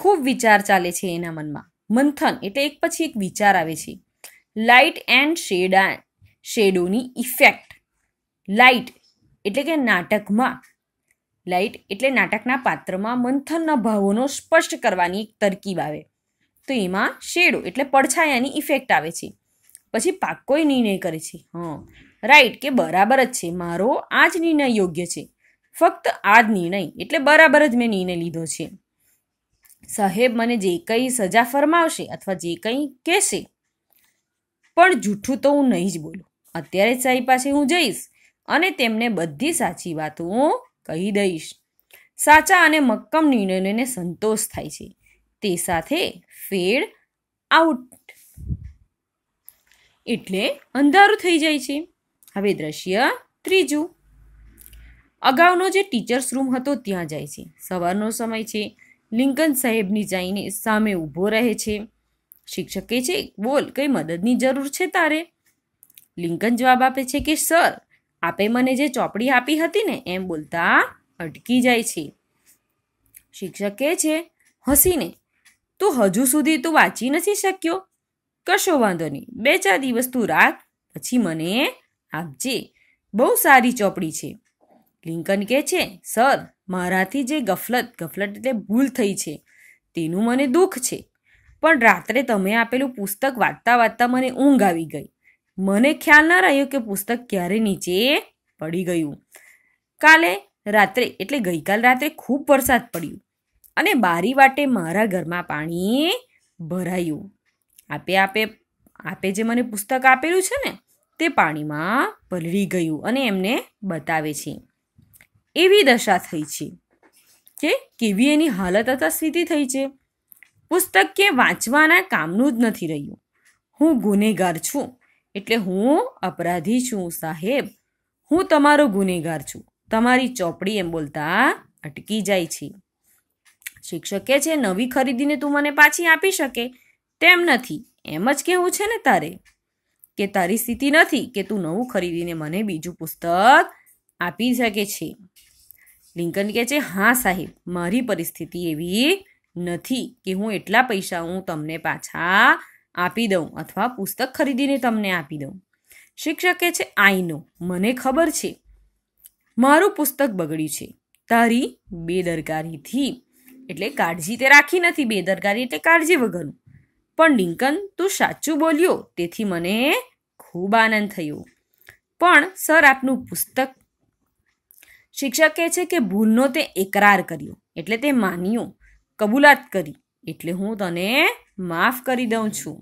ખૂબ વિચાર ચાલે છે એના મનમાં મંથન એટલે એક પછી એક વિચાર આવે છે લાઇટ એન્ડ શેડા શેડોની ઇફેક્ટ લાઇટ એટલે કે નાટકમાં લાઇટ એટલે નાટકના પાત્રમાં મંથનના ભાવોનો સ્પષ્ટ કરવાની એક તરકીબ આવે તો એમાં શેડો એટલે પડછાયાની ઇફેક્ટ આવે છે પછી પાક્કોય નિર્ણય કરે છે હં રાઈટ કે બરાબર જ છે મારો આ જ નિર્ણય યોગ્ય છે ફક્ત આ જ નિર્ણય એટલે બરાબર જ મેં નિર્ણય લીધો છે સાહેબ મને જે કંઈ સજા ફરમાવશે અથવા જે કંઈ કહેશે પણ જૂઠું તો હું નહીં જ બોલું અત્યારે સાહેબ પાસે હું જઈશ અને તેમને બધી સાચી વાતો હું કહી દઈશ સાચા અને મક્કમ નિર્ણયોને સંતોષ થાય છે તે સાથે ફેડ આઉટ એટલે અંધારું થઈ જાય છે હવે દ્રશ્ય ત્રીજું અગાઉનો જે ટીચર્સ રૂમ હતો ત્યાં જાય છે સવારનો સમય છે લિંકન સાહેબની જઈને સામે ઊભો રહે છે શિક્ષકે છે બોલ કઈ મદદની જરૂર છે તારે લિંકન જવાબ આપે છે કે સર આપે મને જે ચોપડી આપી હતી ને એમ બોલતા અટકી જાય છે શિક્ષક કહે છે હસીને તું હજુ સુધી તું વાંચી નથી શક્યો કશો વાંધો નહીં બે ચાર દિવસ તું રાખ પછી મને આપજે બહુ સારી ચોપડી છે લિંકન કહે છે સર મારાથી જે ગફલત ગફલત એટલે ભૂલ થઈ છે તેનું મને દુઃખ છે પણ રાત્રે તમે આપેલું પુસ્તક વાંચતા વાંચતા મને ઊંઘ આવી ગઈ મને ખ્યાલ ના રહ્યો કે પુસ્તક ક્યારે નીચે પડી ગયું કાલે રાત્રે એટલે ગઈકાલ રાત્રે ખૂબ વરસાદ પડ્યો અને બારી વાટે મારા ઘરમાં પાણી ભરાયું આપે આપે આપે જે મને પુસ્તક આપેલું છે ને તે પાણીમાં પલળી ગયું અને એમને બતાવે છે એવી દશા થઈ છે કે કેવી એની હાલત અતસ્વીતી થઈ છે પુસ્તક કે વાંચવાના કામનું જ નથી રહ્યું હું ગુનેગાર છું એટલે હું અપરાધી છું સાહેબ હું તમારો ગુનેગાર છું તમારી ચોપડી એમ બોલતા અટકી જાય છે શિક્ષક કે છે નવી ખરીદીને તું મને પાછી આપી શકે તેમ નથી એમ જ કહેવું છે ને તારે કે તારી સ્થિતિ નથી કે તું નવું ખરીદીને મને બીજું પુસ્તક આપી શકે છે લિંકન કહે છે હા સાહેબ મારી પરિસ્થિતિ એવી નથી કે હું એટલા પૈસા હું તમને પાછા આપી દઉં અથવા પુસ્તક ખરીદીને તમને આપી દઉં શિક્ષકે કહે છે આઈનો મને ખબર છે મારું પુસ્તક બગડ્યું છે તારી બેદરકારીથી એટલે કાળજી તે રાખી નથી બેદરકારી એટલે કાળજી વગરનું પણ લિંકન તું સાચું બોલ્યો તેથી મને ખૂબ આનંદ થયો પણ સર આપનું પુસ્તક શિક્ષક કહે છે કે ભૂલનો તે એકરાર કર્યો એટલે તે માન્યો કબૂલાત કરી એટલે હું તને માફ કરી દઉં છું